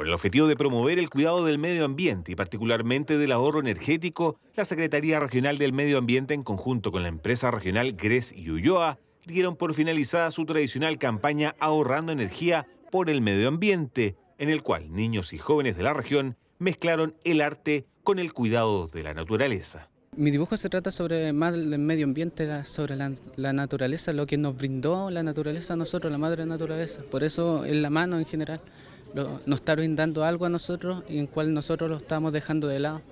Con el objetivo de promover el cuidado del medio ambiente y particularmente del ahorro energético, la Secretaría Regional del Medio Ambiente en conjunto con la empresa regional Gres y Ulloa dieron por finalizada su tradicional campaña Ahorrando Energía por el Medio Ambiente, en el cual niños y jóvenes de la región mezclaron el arte con el cuidado de la naturaleza. Mi dibujo se trata sobre más del medio ambiente, sobre la, la, naturaleza, lo que nos brindó la naturaleza a nosotros, la madre naturaleza, por eso en la mano en general nos está brindando algo a nosotros y en cual nosotros lo estamos dejando de lado.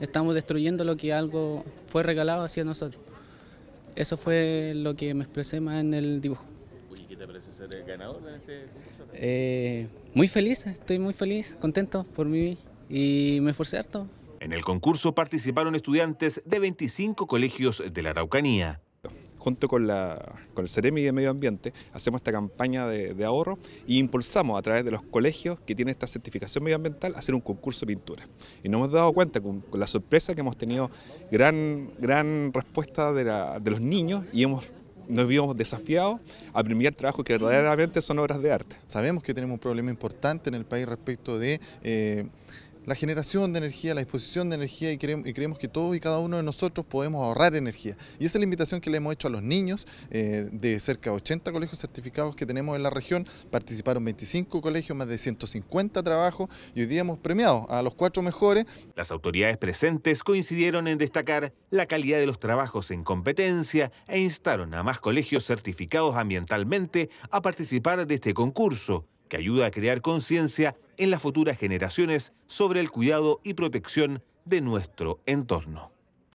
Estamos destruyendo lo que algo fue regalado hacia nosotros. Eso fue lo que me expresé más en el dibujo. ¿Y qué te parece ser el ganador en este concurso? Eh, muy feliz, estoy muy feliz, contento por mí y me esforcé harto. En el concurso participaron estudiantes de 25 colegios de la Araucanía junto con, la, con el CEREMI de Medio Ambiente, hacemos esta campaña de, ahorro e impulsamos a través de los colegios que tienen esta certificación medioambiental hacer un concurso de pintura. Y nos hemos dado cuenta con, la sorpresa que hemos tenido gran, gran respuesta de, los niños y hemos nos vimos desafiados a premiar trabajos que verdaderamente son obras de arte. Sabemos que tenemos un problema importante en el país respecto de... Eh, la generación de energía, la disposición de energía y creemos, que todos y cada uno de nosotros podemos ahorrar energía. Y esa es la invitación que le hemos hecho a los niños eh, de cerca de 80 colegios certificados que tenemos en la región. Participaron 25 colegios, más de 150 trabajos y hoy día hemos premiado a los cuatro mejores. Las autoridades presentes coincidieron en destacar la calidad de los trabajos en competencia e instaron a más colegios certificados ambientalmente a participar de este concurso que ayuda a crear conciencia en las futuras generaciones sobre el cuidado y protección de nuestro entorno.